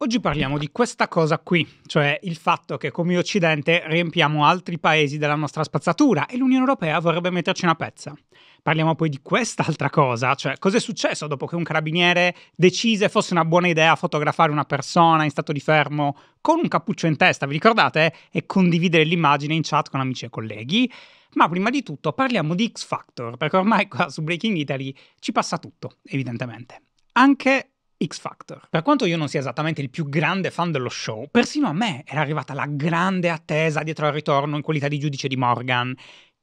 Oggi parliamo di questa cosa qui, cioè il fatto che come Occidente riempiamo altri paesi della nostra spazzatura e l'Unione Europea vorrebbe metterci una pezza. Parliamo poi di quest'altra cosa, cioè cosa è successo dopo che un carabiniere decise fosse una buona idea fotografare una persona in stato di fermo con un cappuccio in testa, vi ricordate? E condividere l'immagine in chat con amici e colleghi. Ma prima di tutto parliamo di X Factor, perché ormai qua su Breaking Italy ci passa tutto, evidentemente. Anche X Factor. Per quanto io non sia esattamente il più grande fan dello show, persino a me era arrivata la grande attesa dietro al ritorno in qualità di giudice di Morgan,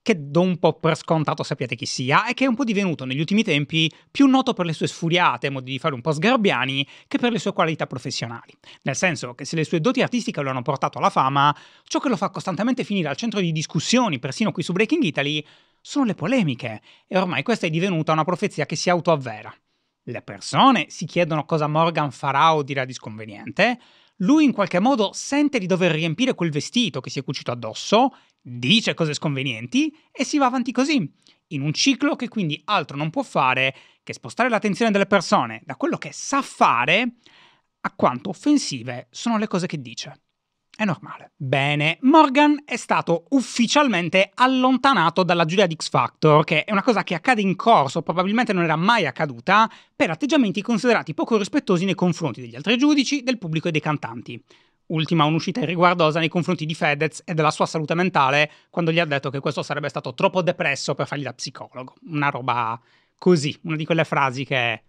che do un po' per scontato sappiate chi sia, e che è un po' divenuto negli ultimi tempi più noto per le sue sfuriate, modi di fare un po' sgarbiani, che per le sue qualità professionali. Nel senso che se le sue doti artistiche lo hanno portato alla fama, ciò che lo fa costantemente finire al centro di discussioni, persino qui su Breaking Italy, sono le polemiche, e ormai questa è divenuta una profezia che si autoavvera. Le persone si chiedono cosa Morgan farà o dirà di sconveniente. Lui in qualche modo sente di dover riempire quel vestito che si è cucito addosso, dice cose sconvenienti e si va avanti così, in un ciclo che quindi altro non può fare che spostare l'attenzione delle persone da quello che sa fare a quanto offensive sono le cose che dice. È normale. Bene, Morgan è stato ufficialmente allontanato dalla giuria di X Factor, che è una cosa che accade in corso, probabilmente non era mai accaduta, per atteggiamenti considerati poco rispettosi nei confronti degli altri giudici, del pubblico e dei cantanti. Ultima un'uscita irriguardosa nei confronti di Fedez e della sua salute mentale, quando gli ha detto che questo sarebbe stato troppo depresso per fargli da psicologo. Una roba così, una di quelle frasi che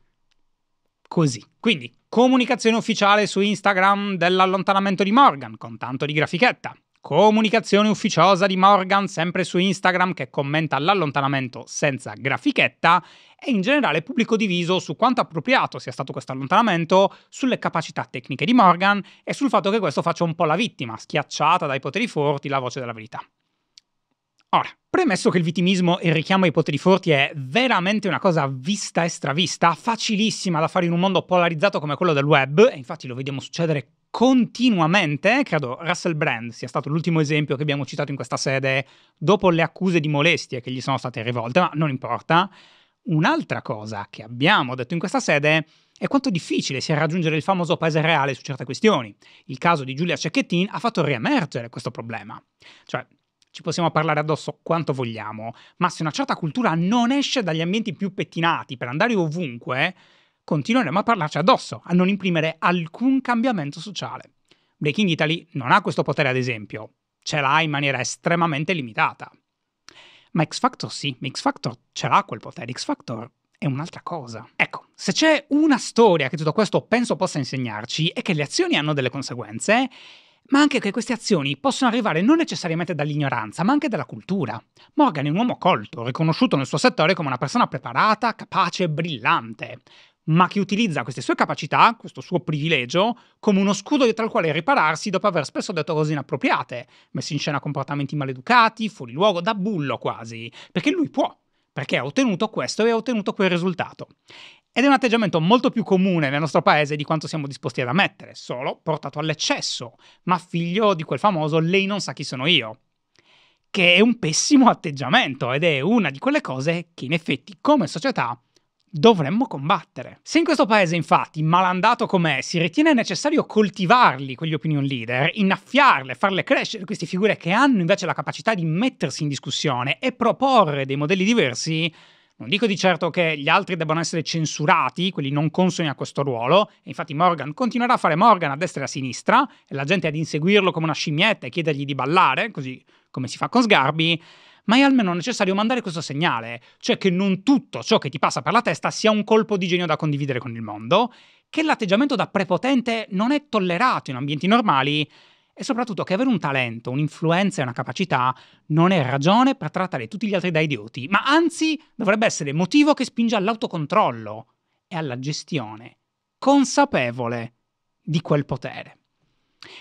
così. Quindi comunicazione ufficiale su Instagram dell'allontanamento di Morgan con tanto di grafichetta. Comunicazione ufficiosa di Morgan sempre su Instagram che commenta l'allontanamento senza grafichetta e in generale pubblico diviso su quanto appropriato sia stato questo allontanamento, sulle capacità tecniche di Morgan e sul fatto che questo faccia un po' la vittima, schiacciata dai poteri forti, la voce della verità. Ora, premesso che il vitimismo e il richiamo ai poteri forti è veramente una cosa vista e stravista, facilissima da fare in un mondo polarizzato come quello del web, e infatti lo vediamo succedere continuamente, credo Russell Brand sia stato l'ultimo esempio che abbiamo citato in questa sede, dopo le accuse di molestie che gli sono state rivolte, ma non importa. Un'altra cosa che abbiamo detto in questa sede è quanto difficile sia raggiungere il famoso paese reale su certe questioni. Il caso di Giulia Cecchettin ha fatto riemergere questo problema. Cioè, ci possiamo parlare addosso quanto vogliamo, ma se una certa cultura non esce dagli ambienti più pettinati per andare ovunque, continueremo a parlarci addosso, a non imprimere alcun cambiamento sociale. Breaking Italy non ha questo potere, ad esempio, ce l'ha in maniera estremamente limitata. Ma X Factor sì, X Factor ce l'ha quel potere, X Factor è un'altra cosa. Ecco, se c'è una storia che tutto questo penso possa insegnarci è che le azioni hanno delle conseguenze ma anche che queste azioni possono arrivare non necessariamente dall'ignoranza, ma anche dalla cultura. Morgan è un uomo colto, riconosciuto nel suo settore come una persona preparata, capace, e brillante, ma che utilizza queste sue capacità, questo suo privilegio, come uno scudo dietro al quale ripararsi dopo aver spesso detto cose inappropriate, messo in scena comportamenti maleducati, fuori luogo, da bullo quasi, perché lui può, perché ha ottenuto questo e ha ottenuto quel risultato. Ed è un atteggiamento molto più comune nel nostro paese di quanto siamo disposti ad ammettere, solo portato all'eccesso, ma figlio di quel famoso lei non sa chi sono io. Che è un pessimo atteggiamento ed è una di quelle cose che in effetti come società dovremmo combattere. Se in questo paese, infatti, malandato com'è, si ritiene necessario coltivarli quegli opinion leader, innaffiarle, farle crescere queste figure che hanno invece la capacità di mettersi in discussione e proporre dei modelli diversi, non dico di certo che gli altri debbano essere censurati, quelli non consoni a questo ruolo, e infatti Morgan continuerà a fare Morgan a destra e a sinistra, e la gente ad inseguirlo come una scimmietta e chiedergli di ballare, così come si fa con Sgarbi, ma è almeno necessario mandare questo segnale, cioè che non tutto ciò che ti passa per la testa sia un colpo di genio da condividere con il mondo, che l'atteggiamento da prepotente non è tollerato in ambienti normali e soprattutto che avere un talento, un'influenza e una capacità non è ragione per trattare tutti gli altri da idioti, ma anzi dovrebbe essere motivo che spinge all'autocontrollo e alla gestione consapevole di quel potere.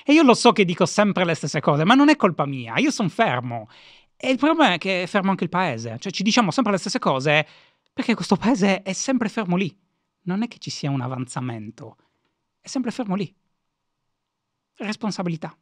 E io lo so che dico sempre le stesse cose, ma non è colpa mia, io sono fermo. E il problema è che è fermo anche il paese, cioè ci diciamo sempre le stesse cose perché questo paese è sempre fermo lì. Non è che ci sia un avanzamento, è sempre fermo lì. Responsabilità.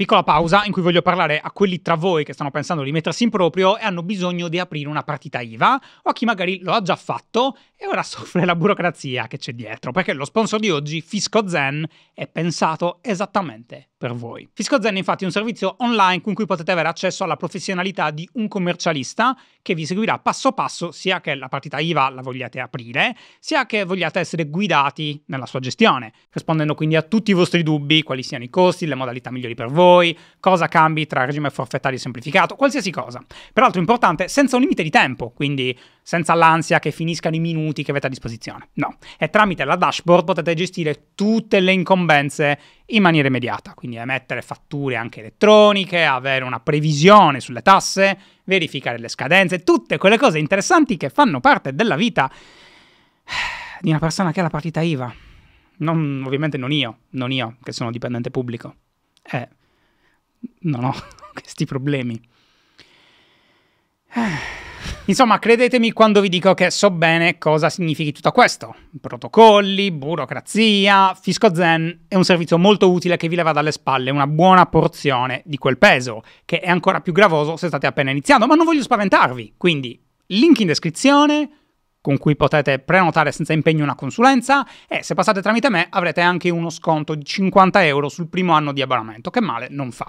Piccola pausa in cui voglio parlare a quelli tra voi che stanno pensando di mettersi in proprio e hanno bisogno di aprire una partita IVA o a chi magari lo ha già fatto e ora soffre la burocrazia che c'è dietro, perché lo sponsor di oggi, Fisco Zen, è pensato esattamente per voi. FiscoZen è infatti un servizio online con cui potete avere accesso alla professionalità di un commercialista che vi seguirà passo passo sia che la partita IVA la vogliate aprire, sia che vogliate essere guidati nella sua gestione, rispondendo quindi a tutti i vostri dubbi, quali siano i costi, le modalità migliori per voi, cosa cambi tra regime forfettario semplificato, qualsiasi cosa. Peraltro importante, senza un limite di tempo, quindi senza l'ansia che finiscano i minuti che avete a disposizione. No, è tramite la dashboard potete gestire tutte le incombenze in maniera immediata, quindi emettere fatture anche elettroniche, avere una previsione sulle tasse, verificare le scadenze, tutte quelle cose interessanti che fanno parte della vita eh, di una persona che ha la partita IVA. Non, ovviamente non io, non io che sono dipendente pubblico. Eh, non ho questi problemi. Eh. Insomma, credetemi quando vi dico che so bene cosa significhi tutto questo. Protocolli, burocrazia, fisco zen è un servizio molto utile che vi leva dalle spalle una buona porzione di quel peso, che è ancora più gravoso se state appena iniziando, ma non voglio spaventarvi. Quindi, link in descrizione, con cui potete prenotare senza impegno una consulenza e se passate tramite me avrete anche uno sconto di 50 euro sul primo anno di abbonamento, che male non fa.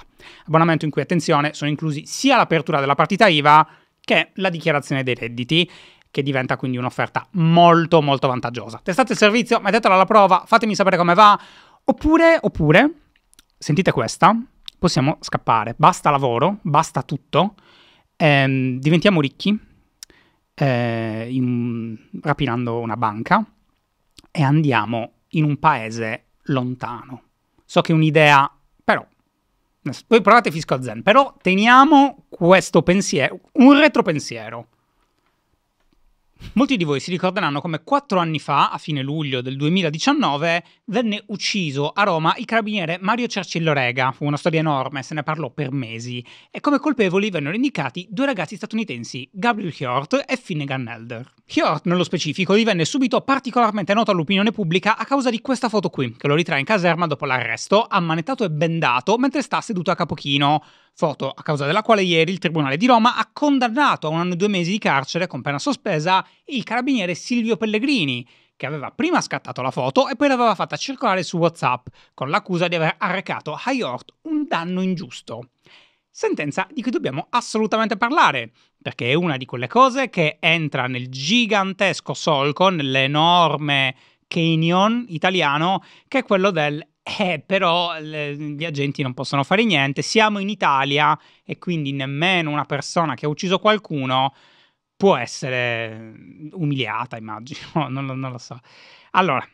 Abbonamento in cui, attenzione, sono inclusi sia l'apertura della partita IVA che è la dichiarazione dei redditi che diventa quindi un'offerta molto molto vantaggiosa. Testate il servizio, mettetelo alla prova, fatemi sapere come va, oppure, oppure, sentite questa, possiamo scappare, basta lavoro, basta tutto, ehm, diventiamo ricchi eh, in, rapinando una banca e andiamo in un paese lontano. So che è un'idea voi provate fiscal zen, però teniamo questo pensiero, un retropensiero. Molti di voi si ricorderanno come quattro anni fa, a fine luglio del 2019, venne ucciso a Roma il carabiniere Mario Cercillo Rega. Fu una storia enorme, se ne parlò per mesi. E come colpevoli vennero indicati due ragazzi statunitensi, Gabriel Hjort e Finnegan Elder. Hjort, nello specifico, divenne subito particolarmente noto all'opinione pubblica a causa di questa foto qui, che lo ritrae in caserma dopo l'arresto, ammanettato e bendato mentre sta seduto a capochino foto, a causa della quale ieri il Tribunale di Roma ha condannato a un anno e due mesi di carcere con pena sospesa il carabiniere Silvio Pellegrini, che aveva prima scattato la foto e poi l'aveva fatta circolare su WhatsApp, con l'accusa di aver arrecato a York un danno ingiusto. Sentenza di cui dobbiamo assolutamente parlare, perché è una di quelle cose che entra nel gigantesco solco, nell'enorme canyon italiano, che è quello del eh, però le, gli agenti non possono fare niente. Siamo in Italia e quindi nemmeno una persona che ha ucciso qualcuno può essere mm, umiliata, immagino. non, non lo so. Allora,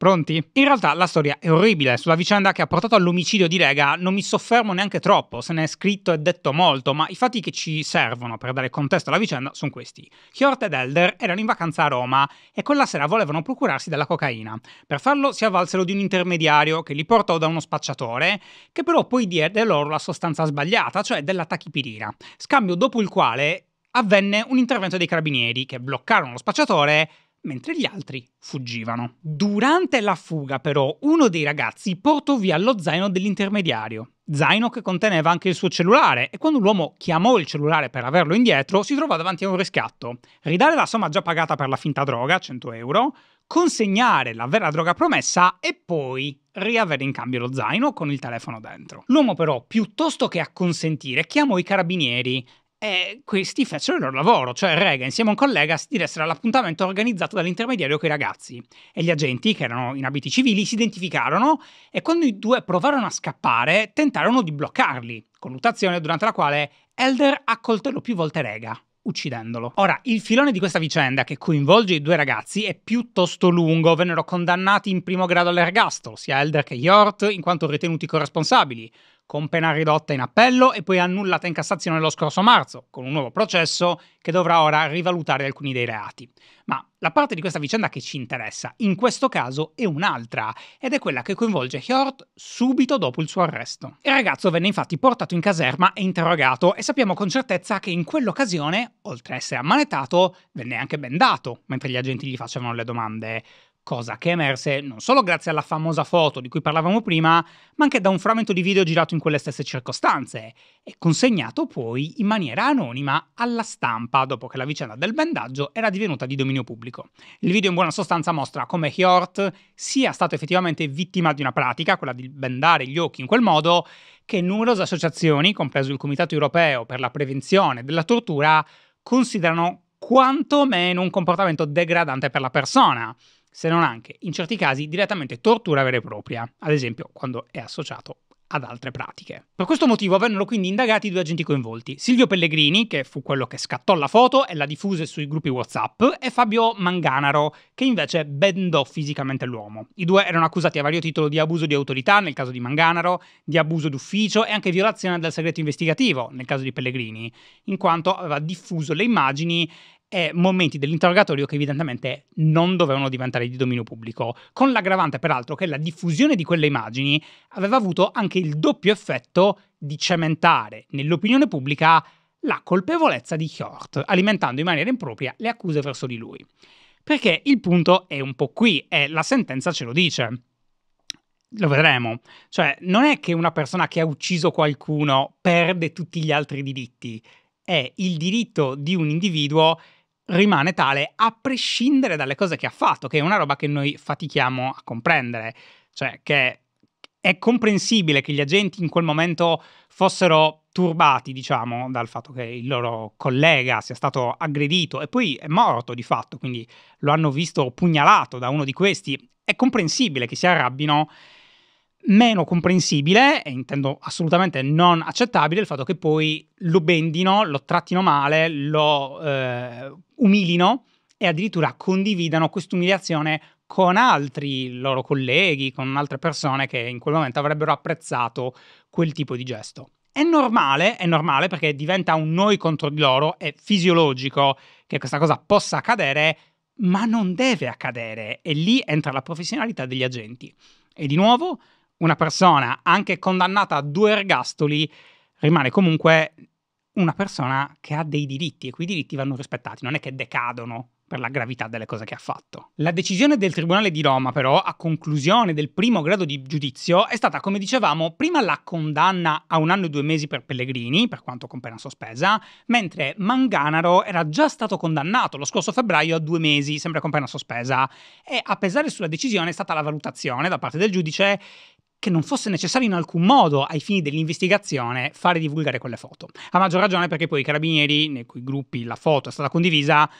Pronti? In realtà la storia è orribile, sulla vicenda che ha portato all'omicidio di Lega non mi soffermo neanche troppo, se ne è scritto e detto molto, ma i fatti che ci servono per dare contesto alla vicenda sono questi. Hjort ed Elder erano in vacanza a Roma e quella sera volevano procurarsi della cocaina. Per farlo si avvalsero di un intermediario che li portò da uno spacciatore, che però poi diede loro la sostanza sbagliata, cioè della tachipirina. Scambio dopo il quale avvenne un intervento dei carabinieri che bloccarono lo spacciatore mentre gli altri fuggivano. Durante la fuga, però, uno dei ragazzi portò via lo zaino dell'intermediario. Zaino che conteneva anche il suo cellulare e quando l'uomo chiamò il cellulare per averlo indietro si trovò davanti a un riscatto. Ridare la somma già pagata per la finta droga, 100 euro, consegnare la vera droga promessa e poi riavere in cambio lo zaino con il telefono dentro. L'uomo però, piuttosto che acconsentire, chiamò i carabinieri, e eh, questi fecero il loro lavoro, cioè Rega insieme a un collega si diressero all'appuntamento organizzato dall'intermediario con i ragazzi e gli agenti, che erano in abiti civili, si identificarono e quando i due provarono a scappare tentarono di bloccarli, colluttazione durante la quale Elder accoltellò più volte Rega uccidendolo. Ora, il filone di questa vicenda che coinvolge i due ragazzi è piuttosto lungo, vennero condannati in primo grado all'ergastolo, sia Elder che Yort, in quanto ritenuti corresponsabili, con pena ridotta in appello e poi annullata in Cassazione lo scorso marzo, con un nuovo processo che dovrà ora rivalutare alcuni dei reati. Ma la parte di questa vicenda che ci interessa, in questo caso, è un'altra, ed è quella che coinvolge Hjort subito dopo il suo arresto. Il ragazzo venne infatti portato in caserma e interrogato, e sappiamo con certezza che in quell'occasione, oltre a essere ammanettato, venne anche bendato mentre gli agenti gli facevano le domande cosa che emerse non solo grazie alla famosa foto di cui parlavamo prima, ma anche da un frammento di video girato in quelle stesse circostanze e consegnato poi in maniera anonima alla stampa dopo che la vicenda del bendaggio era divenuta di dominio pubblico. Il video in buona sostanza mostra come Hjort sia stato effettivamente vittima di una pratica, quella di bendare gli occhi in quel modo, che numerose associazioni, compreso il Comitato europeo per la prevenzione della tortura, considerano quantomeno un comportamento degradante per la persona se non anche, in certi casi, direttamente tortura vera e propria, ad esempio quando è associato ad altre pratiche. Per questo motivo vennero quindi indagati i due agenti coinvolti, Silvio Pellegrini, che fu quello che scattò la foto e la diffuse sui gruppi WhatsApp, e Fabio Manganaro, che invece bendò fisicamente l'uomo. I due erano accusati a vario titolo di abuso di autorità nel caso di Manganaro, di abuso d'ufficio e anche violazione del segreto investigativo nel caso di Pellegrini, in quanto aveva diffuso le immagini eh, momenti dell'interrogatorio che evidentemente non dovevano diventare di dominio pubblico, con l'aggravante peraltro che la diffusione di quelle immagini aveva avuto anche il doppio effetto di cementare nell'opinione pubblica la colpevolezza di Hjort, alimentando in maniera impropria le accuse verso di lui. Perché il punto è un po' qui, e la sentenza ce lo dice. Lo vedremo. Cioè, non è che una persona che ha ucciso qualcuno perde tutti gli altri diritti, è il diritto di un individuo rimane tale a prescindere dalle cose che ha fatto, che è una roba che noi fatichiamo a comprendere, cioè che è comprensibile che gli agenti in quel momento fossero turbati, diciamo, dal fatto che il loro collega sia stato aggredito e poi è morto di fatto, quindi lo hanno visto pugnalato da uno di questi. È comprensibile che si arrabbino meno comprensibile, e intendo assolutamente non accettabile, il fatto che poi lo bendino, lo trattino male, lo eh, umilino e addirittura condividano quest'umiliazione con altri loro colleghi, con altre persone che in quel momento avrebbero apprezzato quel tipo di gesto. È normale, è normale perché diventa un noi contro di loro, è fisiologico che questa cosa possa accadere, ma non deve accadere e lì entra la professionalità degli agenti. E di nuovo una persona anche condannata a due ergastoli rimane comunque una persona che ha dei diritti e quei diritti vanno rispettati, non è che decadono per la gravità delle cose che ha fatto. La decisione del Tribunale di Roma, però, a conclusione del primo grado di giudizio, è stata, come dicevamo, prima la condanna a un anno e due mesi per Pellegrini, per quanto con pena sospesa, mentre Manganaro era già stato condannato lo scorso febbraio a due mesi, sempre con pena sospesa, e a pesare sulla decisione è stata la valutazione da parte del giudice che non fosse necessario in alcun modo ai fini dell'investigazione fare divulgare quelle foto. A maggior ragione perché poi i carabinieri, nei cui gruppi la foto è stata condivisa,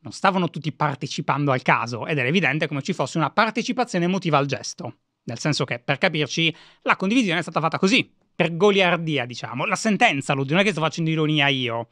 non stavano tutti partecipando al caso ed era evidente come ci fosse una partecipazione emotiva al gesto. Nel senso che, per capirci, la condivisione è stata fatta così, per goliardia, diciamo. La sentenza lo dico, non è che sto facendo ironia io.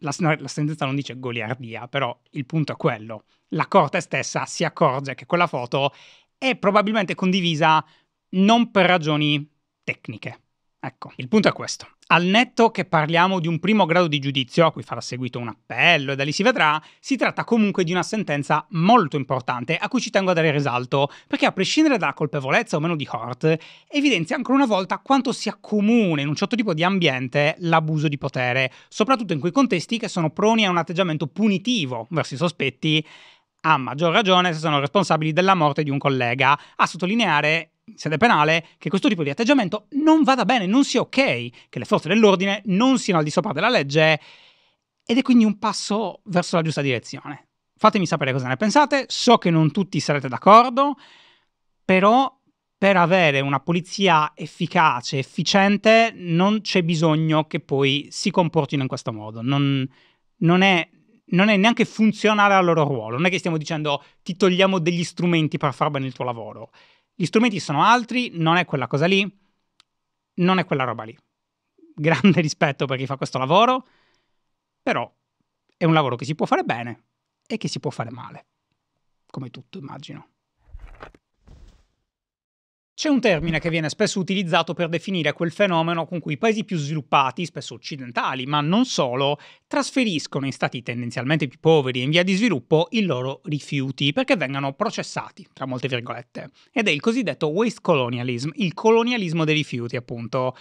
La, la, sentenza non dice goliardia, però il punto è quello. La corte stessa si accorge che quella foto è probabilmente condivisa non per ragioni tecniche. Ecco, il punto è questo. Al netto che parliamo di un primo grado di giudizio, a cui farà seguito un appello e da lì si vedrà, si tratta comunque di una sentenza molto importante a cui ci tengo a dare risalto, perché a prescindere dalla colpevolezza o meno di Hort, evidenzia ancora una volta quanto sia comune in un certo tipo di ambiente l'abuso di potere, soprattutto in quei contesti che sono proni a un atteggiamento punitivo verso i sospetti a maggior ragione se sono responsabili della morte di un collega, a sottolineare in sede penale che questo tipo di atteggiamento non vada bene, non sia ok, che le forze dell'ordine non siano al di sopra della legge ed è quindi un passo verso la giusta direzione. Fatemi sapere cosa ne pensate, so che non tutti sarete d'accordo, però per avere una polizia efficace, efficiente, non c'è bisogno che poi si comportino in questo modo. Non, non, è, non, è, neanche funzionale al loro ruolo. Non è che stiamo dicendo ti togliamo degli strumenti per far bene il tuo lavoro. Gli strumenti sono altri, non è quella cosa lì, non è quella roba lì. Grande rispetto per chi fa questo lavoro, però è un lavoro che si può fare bene e che si può fare male, come tutto immagino. C'è un termine che viene spesso utilizzato per definire quel fenomeno con cui i paesi più sviluppati, spesso occidentali, ma non solo, trasferiscono in stati tendenzialmente più poveri e in via di sviluppo i loro rifiuti perché vengano processati, tra molte virgolette. Ed è il cosiddetto waste colonialism, il colonialismo dei rifiuti, appunto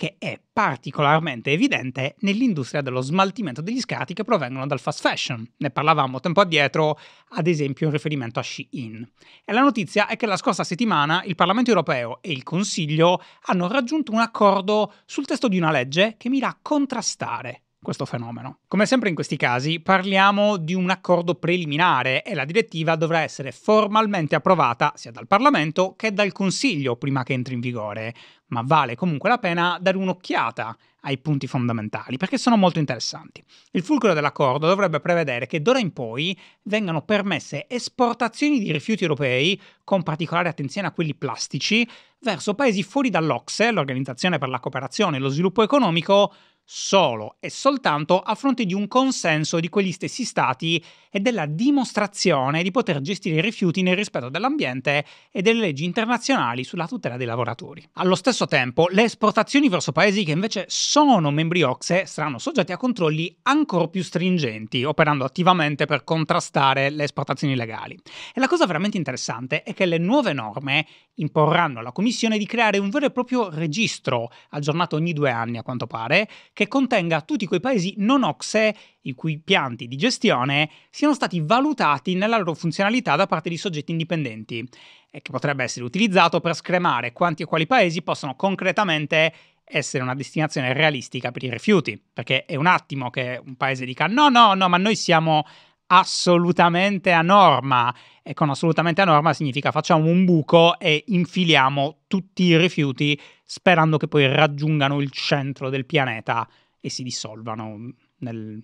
che è particolarmente evidente nell'industria dello smaltimento degli scarti che provengono dal fast fashion. Ne parlavamo tempo addietro, ad esempio in riferimento a Shein. E la notizia è che la scorsa settimana il Parlamento europeo e il Consiglio hanno raggiunto un accordo sul testo di una legge che mira a contrastare questo fenomeno. Come sempre in questi casi parliamo di un accordo preliminare e la direttiva dovrà essere formalmente approvata sia dal Parlamento che dal Consiglio prima che entri in vigore, ma vale comunque la pena dare un'occhiata ai punti fondamentali perché sono molto interessanti. Il fulcro dell'accordo dovrebbe prevedere che d'ora in poi vengano permesse esportazioni di rifiuti europei, con particolare attenzione a quelli plastici, verso paesi fuori dall'Ocse, l'Organizzazione per la cooperazione e lo sviluppo economico, solo e soltanto a fronte di un consenso di quegli stessi stati e della dimostrazione di poter gestire i rifiuti nel rispetto dell'ambiente e delle leggi internazionali sulla tutela dei lavoratori. Allo stesso tempo, le esportazioni verso paesi che invece sono membri OXE saranno soggetti a controlli ancora più stringenti, operando attivamente per contrastare le esportazioni illegali. E la cosa veramente interessante è che le nuove norme imporranno alla Commissione di creare un vero e proprio registro, aggiornato ogni due anni a quanto pare, che contenga tutti quei paesi non OXE i cui pianti di gestione siano stati valutati nella loro funzionalità da parte di soggetti indipendenti e che potrebbe essere utilizzato per scremare quanti e quali paesi possono concretamente essere una destinazione realistica per i rifiuti, perché è un attimo che un paese dica no, no, no, ma noi siamo assolutamente a norma. E con assolutamente a norma significa facciamo un buco e infiliamo tutti i rifiuti sperando che poi raggiungano il centro del pianeta e si dissolvano nel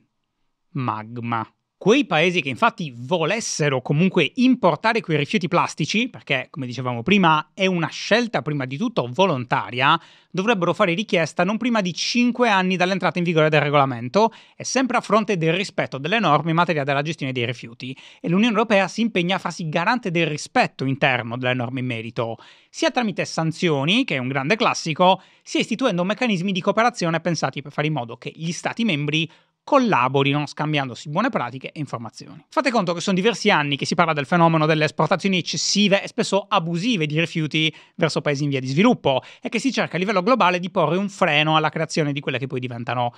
magma quei paesi che infatti volessero comunque importare quei rifiuti plastici, perché come dicevamo prima è una scelta prima di tutto volontaria, dovrebbero fare richiesta non prima di 5 anni dall'entrata in vigore del regolamento e sempre a fronte del rispetto delle norme in materia della gestione dei rifiuti. E l'Unione Europea si impegna a farsi garante del rispetto interno delle norme in merito, sia tramite sanzioni, che è un grande classico, sia istituendo meccanismi di cooperazione pensati per fare in modo che gli Stati membri collaborino scambiandosi buone pratiche e informazioni. Fate conto che sono diversi anni che si parla del fenomeno delle esportazioni eccessive e spesso abusive di rifiuti verso paesi in via di sviluppo e che si cerca a livello globale di porre un freno alla creazione di quelle che poi diventano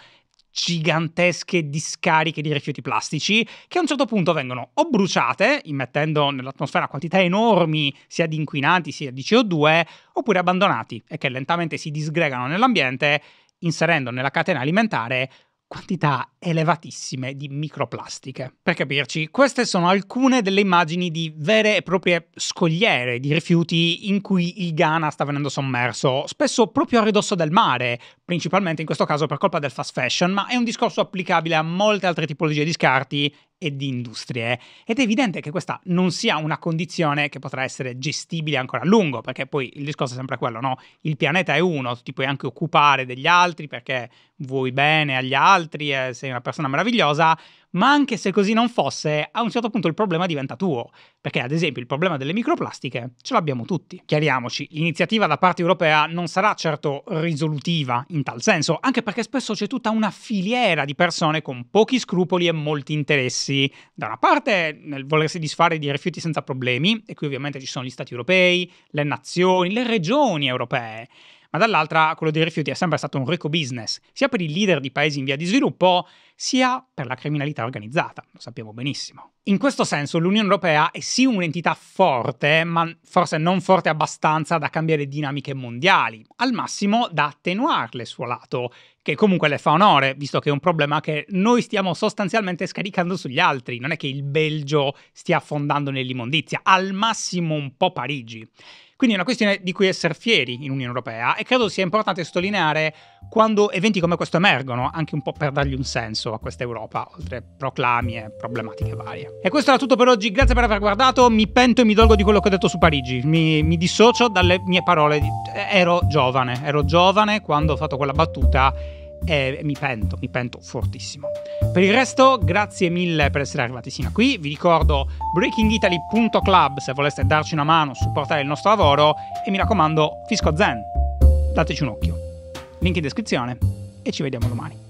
gigantesche discariche di rifiuti plastici che a un certo punto vengono o bruciate, immettendo nell'atmosfera quantità enormi sia di inquinanti sia di CO2, oppure abbandonati e che lentamente si disgregano nell'ambiente, inserendo nella catena alimentare quantità elevatissime di microplastiche. Per capirci, queste sono alcune delle immagini di vere e proprie scogliere di rifiuti in cui il Ghana sta venendo sommerso, spesso proprio a ridosso del mare, principalmente in questo caso per colpa del fast fashion, ma è un discorso applicabile a molte altre tipologie di scarti e di industrie ed è evidente che questa non sia una condizione che potrà essere gestibile ancora a lungo, perché poi il discorso è sempre quello, no? Il pianeta è uno, tu ti puoi anche occupare degli altri perché vuoi bene agli altri, eh, sei una persona meravigliosa, ma anche se così non fosse, a un certo punto il problema diventa tuo, perché ad esempio il problema delle microplastiche ce l'abbiamo tutti. Chiariamoci, l'iniziativa da parte europea non sarà certo risolutiva in tal senso, anche perché spesso c'è tutta una filiera di persone con pochi scrupoli e molti interessi. Da una parte nel volersi disfare di rifiuti senza problemi, e qui ovviamente ci sono gli stati europei, le nazioni, le regioni europee, ma dall'altra quello dei rifiuti è sempre stato un ricco business, sia per i leader di paesi in via di sviluppo, sia per la criminalità organizzata, lo sappiamo benissimo. In questo senso l'Unione Europea è sì un'entità forte, ma forse non forte abbastanza da cambiare dinamiche mondiali, al massimo da attenuarle suo lato, che comunque le fa onore, visto che è un problema che noi stiamo sostanzialmente scaricando sugli altri, non è che il Belgio stia affondando nell'immondizia, al massimo un po' Parigi. Quindi è una questione di cui essere fieri in Unione Europea e credo sia importante sottolineare quando eventi come questo emergono, anche un po' per dargli un senso a questa Europa, oltre proclami e problematiche varie. E questo era tutto per oggi, grazie per aver guardato, mi pento e mi dolgo di quello che ho detto su Parigi, mi, mi dissocio dalle mie parole, di... ero giovane, ero giovane quando ho fatto quella battuta e mi pento, mi pento fortissimo. Per il resto, grazie mille per essere arrivati sino a qui. Vi ricordo breakingitaly.club se voleste darci una mano, supportare il nostro lavoro e mi raccomando, Fisco Zen. Dateci un occhio. Link in descrizione e ci vediamo domani.